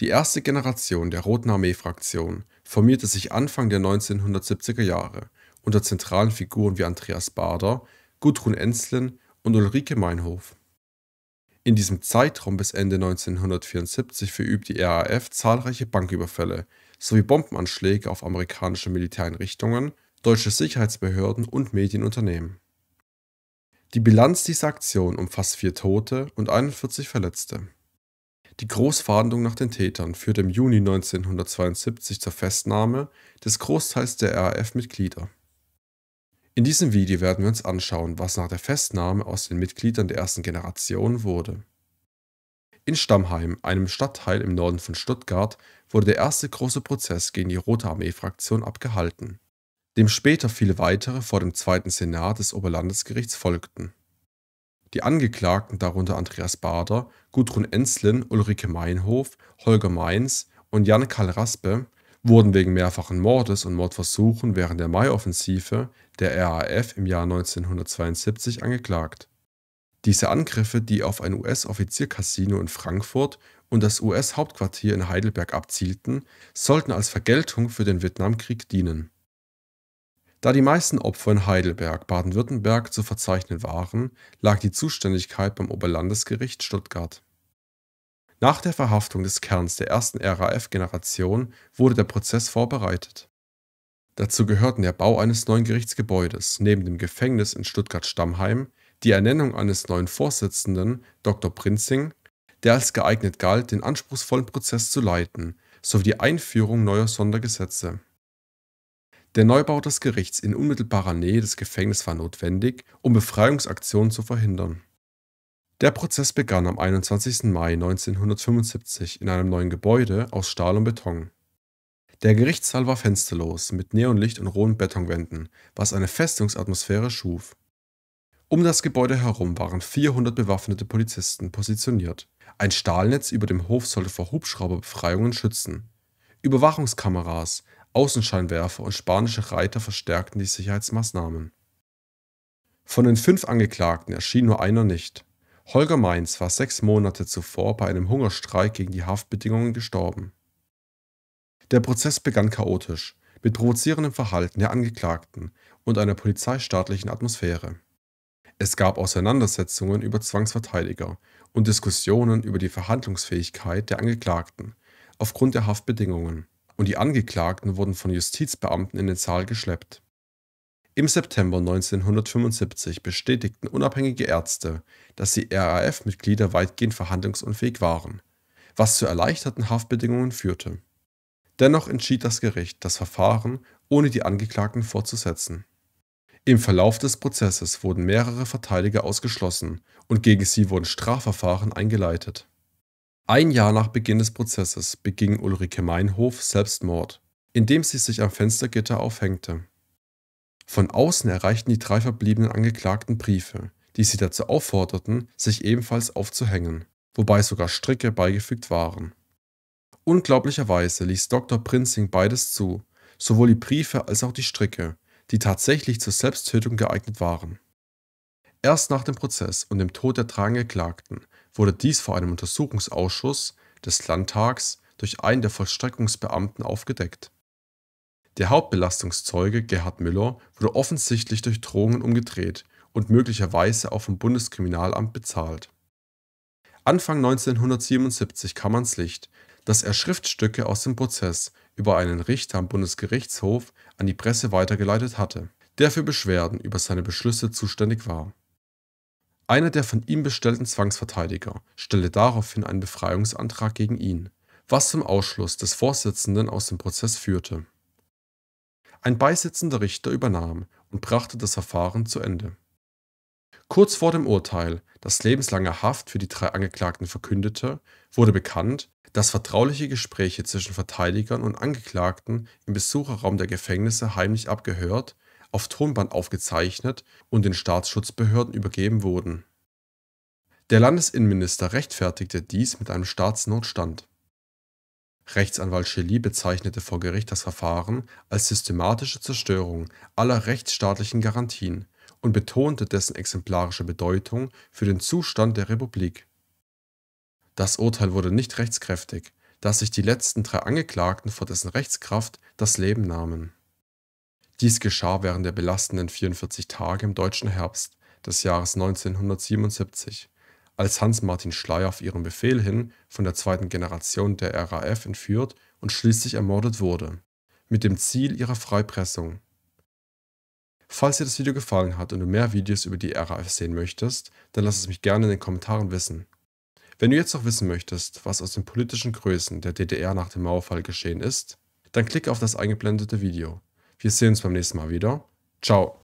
Die erste Generation der Roten Armee-Fraktion formierte sich Anfang der 1970er Jahre unter zentralen Figuren wie Andreas Bader, Gudrun Enzlin und Ulrike Meinhof. In diesem Zeitraum bis Ende 1974 verübt die RAF zahlreiche Banküberfälle sowie Bombenanschläge auf amerikanische Militäreinrichtungen, deutsche Sicherheitsbehörden und Medienunternehmen. Die Bilanz dieser Aktion umfasst vier Tote und 41 Verletzte. Die Großfahndung nach den Tätern führte im Juni 1972 zur Festnahme des Großteils der RAF-Mitglieder. In diesem Video werden wir uns anschauen, was nach der Festnahme aus den Mitgliedern der ersten Generation wurde. In Stammheim, einem Stadtteil im Norden von Stuttgart, wurde der erste große Prozess gegen die Rote Armee-Fraktion abgehalten, dem später viele weitere vor dem Zweiten Senat des Oberlandesgerichts folgten. Die Angeklagten, darunter Andreas Bader, Gudrun Enzlin, Ulrike Meinhof, Holger Mainz und Jan-Karl Raspe, wurden wegen mehrfachen Mordes und Mordversuchen während der Maioffensive der RAF im Jahr 1972 angeklagt. Diese Angriffe, die auf ein us offizier casino in Frankfurt und das US-Hauptquartier in Heidelberg abzielten, sollten als Vergeltung für den Vietnamkrieg dienen da die meisten Opfer in Heidelberg, Baden-Württemberg zu verzeichnen waren, lag die Zuständigkeit beim Oberlandesgericht Stuttgart. Nach der Verhaftung des Kerns der ersten RAF-Generation wurde der Prozess vorbereitet. Dazu gehörten der Bau eines neuen Gerichtsgebäudes neben dem Gefängnis in Stuttgart-Stammheim, die Ernennung eines neuen Vorsitzenden, Dr. Prinzing, der als geeignet galt, den anspruchsvollen Prozess zu leiten, sowie die Einführung neuer Sondergesetze. Der Neubau des Gerichts in unmittelbarer Nähe des Gefängnisses war notwendig, um Befreiungsaktionen zu verhindern. Der Prozess begann am 21. Mai 1975 in einem neuen Gebäude aus Stahl und Beton. Der Gerichtssaal war fensterlos, mit Neonlicht und rohen Betonwänden, was eine Festungsatmosphäre schuf. Um das Gebäude herum waren 400 bewaffnete Polizisten positioniert. Ein Stahlnetz über dem Hof sollte vor Hubschrauberbefreiungen schützen. Überwachungskameras, Außenscheinwerfer und spanische Reiter verstärkten die Sicherheitsmaßnahmen. Von den fünf Angeklagten erschien nur einer nicht. Holger Mainz war sechs Monate zuvor bei einem Hungerstreik gegen die Haftbedingungen gestorben. Der Prozess begann chaotisch, mit provozierendem Verhalten der Angeklagten und einer polizeistaatlichen Atmosphäre. Es gab Auseinandersetzungen über Zwangsverteidiger und Diskussionen über die Verhandlungsfähigkeit der Angeklagten aufgrund der Haftbedingungen und die Angeklagten wurden von Justizbeamten in den Saal geschleppt. Im September 1975 bestätigten unabhängige Ärzte, dass die RAF-Mitglieder weitgehend verhandlungsunfähig waren, was zu erleichterten Haftbedingungen führte. Dennoch entschied das Gericht, das Verfahren ohne die Angeklagten fortzusetzen. Im Verlauf des Prozesses wurden mehrere Verteidiger ausgeschlossen und gegen sie wurden Strafverfahren eingeleitet ein Jahr nach Beginn des Prozesses beging Ulrike Meinhof Selbstmord, indem sie sich am Fenstergitter aufhängte. Von außen erreichten die drei verbliebenen Angeklagten Briefe, die sie dazu aufforderten, sich ebenfalls aufzuhängen, wobei sogar Stricke beigefügt waren. Unglaublicherweise ließ Dr. Prinzing beides zu, sowohl die Briefe als auch die Stricke, die tatsächlich zur Selbsttötung geeignet waren. Erst nach dem Prozess und dem Tod der drei Angeklagten wurde dies vor einem Untersuchungsausschuss des Landtags durch einen der Vollstreckungsbeamten aufgedeckt. Der Hauptbelastungszeuge Gerhard Müller wurde offensichtlich durch Drohungen umgedreht und möglicherweise auch vom Bundeskriminalamt bezahlt. Anfang 1977 kam ans Licht, dass er Schriftstücke aus dem Prozess über einen Richter am Bundesgerichtshof an die Presse weitergeleitet hatte, der für Beschwerden über seine Beschlüsse zuständig war einer der von ihm bestellten Zwangsverteidiger stellte daraufhin einen Befreiungsantrag gegen ihn, was zum Ausschluss des Vorsitzenden aus dem Prozess führte. Ein beisitzender Richter übernahm und brachte das Verfahren zu Ende. Kurz vor dem Urteil, das lebenslange Haft für die drei Angeklagten verkündete, wurde bekannt, dass vertrauliche Gespräche zwischen Verteidigern und Angeklagten im Besucherraum der Gefängnisse heimlich abgehört auf Tonband aufgezeichnet und den Staatsschutzbehörden übergeben wurden. Der Landesinnenminister rechtfertigte dies mit einem Staatsnotstand. Rechtsanwalt Schilly bezeichnete vor Gericht das Verfahren als systematische Zerstörung aller rechtsstaatlichen Garantien und betonte dessen exemplarische Bedeutung für den Zustand der Republik. Das Urteil wurde nicht rechtskräftig, da sich die letzten drei Angeklagten vor dessen Rechtskraft das Leben nahmen dies geschah während der belastenden 44 Tage im deutschen Herbst des Jahres 1977, als Hans-Martin Schleyer auf ihren Befehl hin von der zweiten Generation der RAF entführt und schließlich ermordet wurde, mit dem Ziel ihrer Freipressung. Falls dir das Video gefallen hat und du mehr Videos über die RAF sehen möchtest, dann lass es mich gerne in den Kommentaren wissen. Wenn du jetzt noch wissen möchtest, was aus den politischen Größen der DDR nach dem Mauerfall geschehen ist, dann klicke auf das eingeblendete Video. Wir sehen uns beim nächsten Mal wieder. Ciao.